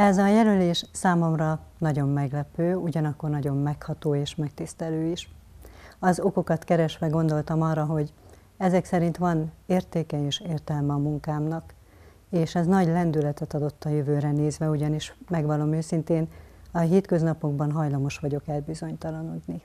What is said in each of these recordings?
Ez a jelölés számomra nagyon meglepő, ugyanakkor nagyon megható és megtisztelő is. Az okokat keresve gondoltam arra, hogy ezek szerint van értéke és értelme a munkámnak, és ez nagy lendületet adott a jövőre nézve, ugyanis megvalom őszintén, a hétköznapokban hajlamos vagyok elbizonytalanodni.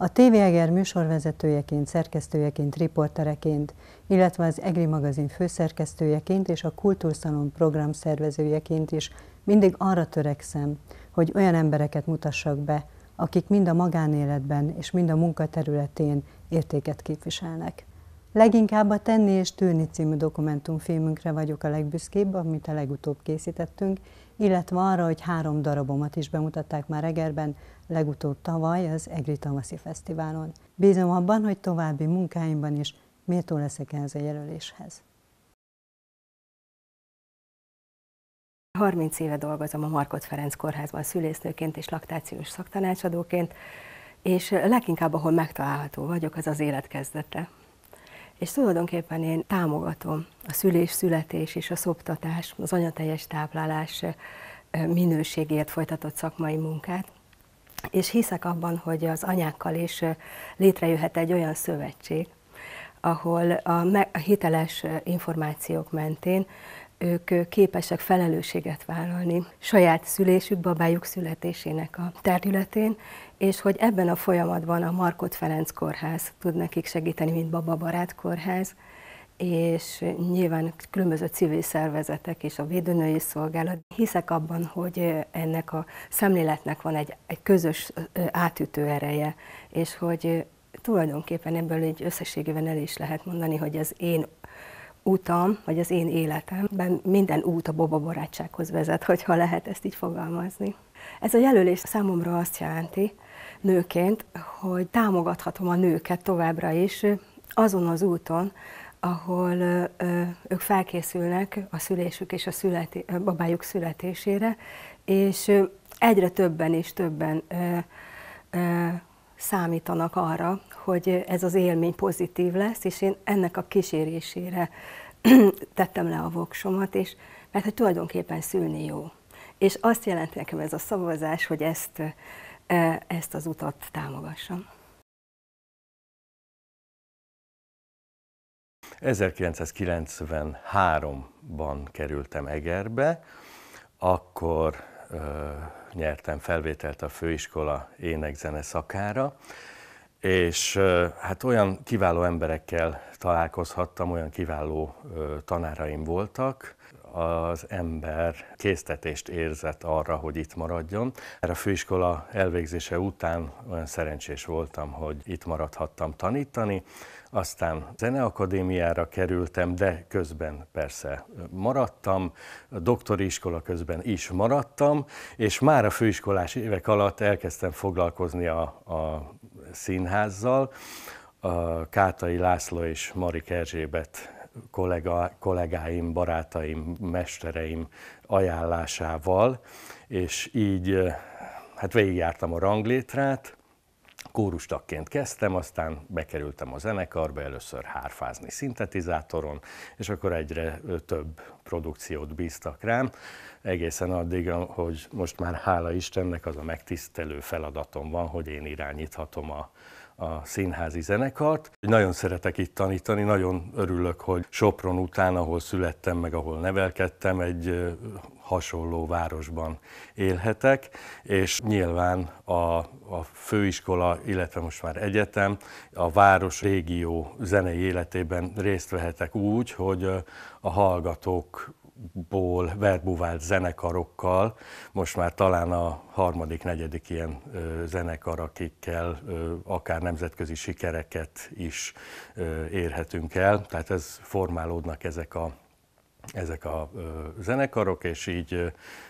A TV Eger műsorvezetőjeként, szerkesztőjeként, riportereként, illetve az EGRI magazin főszerkesztőjeként és a Kultúrszalon program szervezőjeként is mindig arra törekszem, hogy olyan embereket mutassak be, akik mind a magánéletben és mind a munkaterületén értéket képviselnek. Leginkább a Tenni és Tűrni című dokumentumfilmünkre vagyok a legbüszkébb, amit a legutóbb készítettünk, illetve arra, hogy három darabomat is bemutatták már Egerben, legutóbb tavaly az Egri Tavaszi Fesztiválon. Bízom abban, hogy további munkáimban is méltó leszek ehhez a jelöléshez. 30 éve dolgozom a Markot Ferenc Kórházban szülésznőként és laktációs szaktanácsadóként, és leginkább, ahol megtalálható vagyok, az az élet kezdete. És tulajdonképpen én támogatom a szülés-születés és a szoptatás, az anyateljes táplálás minőségért folytatott szakmai munkát, és hiszek abban, hogy az anyákkal is létrejöhet egy olyan szövetség, ahol a, hiteles információk mentén ők képesek felelősséget vállalni saját szülésük, babájuk születésének a területén, és hogy ebben a folyamatban a Markot Ferenc Kórház tud nekik segíteni, mint Barát kórház, és nyilván különböző civil szervezetek és a védőnői szolgálat. Hiszek abban, hogy ennek a szemléletnek van egy, egy közös átütő ereje, és hogy tulajdonképpen ebből egy összességében el is lehet mondani, hogy az én utam, vagy az én életemben minden út a Boba barátsághoz vezet, hogyha lehet ezt így fogalmazni. Ez a jelölés számomra azt jelenti, nőként, hogy támogathatom a nőket továbbra is azon az úton, ahol ők felkészülnek a szülésük és a születi, babájuk születésére, és egyre többen és többen számítanak arra, hogy ez az élmény pozitív lesz, és én ennek a kísérésére tettem le a voksomat, és, mert hogy tulajdonképpen szülni jó. És azt jelenti nekem ez a szavazás, hogy ezt, e, ezt az utat támogassam. 1993-ban kerültem Egerbe, akkor nyertem felvételt a főiskola énekzene szakára, és hát olyan kiváló emberekkel találkozhattam, olyan kiváló tanáraim voltak, az ember késztetést érzett arra, hogy itt maradjon. Erre a főiskola elvégzése után olyan szerencsés voltam, hogy itt maradhattam tanítani, aztán zeneakadémiára kerültem, de közben persze maradtam, a doktori iskola közben is maradtam, és már a főiskolás évek alatt elkezdtem foglalkozni a, a színházzal, a Kátai László és Mari Erzsébet kollega, kollégáim, barátaim, mestereim ajánlásával, és így hát végigjártam a ranglétrát, kórustakként kezdtem, aztán bekerültem a zenekarba, először hárfázni szintetizátoron, és akkor egyre több produkciót bíztak rám, egészen addig, hogy most már hála Istennek az a megtisztelő feladatom van, hogy én irányíthatom a, a színházi zenekart. Nagyon szeretek itt tanítani, nagyon örülök, hogy Sopron után, ahol születtem, meg ahol nevelkedtem, egy hasonló városban élhetek, és nyilván a, a főiskola, illetve most már egyetem, a város régió zenei életében részt vehetek úgy, hogy a hallgatók ból verbúvált zenekarokkal, most már talán a harmadik, negyedik ilyen ö, zenekar, akikkel ö, akár nemzetközi sikereket is ö, érhetünk el, tehát ez formálódnak ezek a, ezek a ö, zenekarok, és így ö,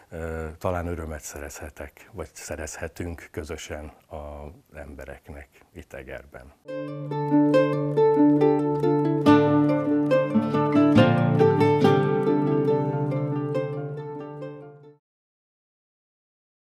ö, talán örömet szerezhetek, vagy szerezhetünk közösen az embereknek itt Egerben.